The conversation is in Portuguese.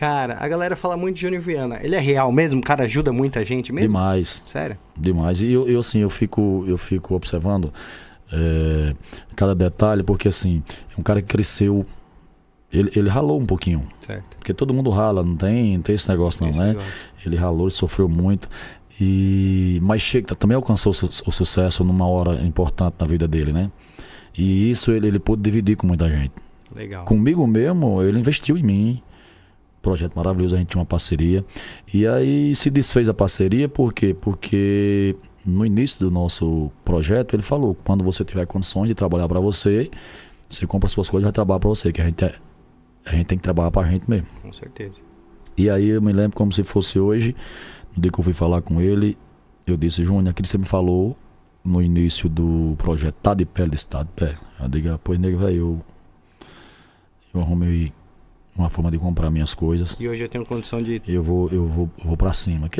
Cara, a galera fala muito de Júnior Viana. Ele é real mesmo? O cara ajuda muita gente mesmo? Demais. Sério? Demais. E eu, eu assim, eu fico, eu fico observando é, cada detalhe, porque assim, é um cara que cresceu. Ele, ele ralou um pouquinho. Certo. Porque todo mundo rala, não tem, não tem esse negócio, não, esse né? Negócio. Ele ralou, ele sofreu muito. E, mas chega, tá, também alcançou o sucesso numa hora importante na vida dele, né? E isso ele, ele pôde dividir com muita gente. Legal. Comigo mesmo, ele investiu em mim projeto maravilhoso, a gente tinha uma parceria. E aí se desfez a parceria, por quê? Porque no início do nosso projeto ele falou: quando você tiver condições de trabalhar para você, você compra suas coisas e vai trabalhar para você, que a gente, é, a gente tem que trabalhar para a gente mesmo. Com certeza. E aí eu me lembro como se fosse hoje, no dia que eu fui falar com ele, eu disse: Júnior, aquilo que você me falou no início do projeto, tá de pé, ele disse: tá de pé. Eu digo: ah, pois, nego, velho, eu, eu arrumei uma forma de comprar minhas coisas. E hoje eu tenho condição de. Eu vou, eu vou, vou para cima. Que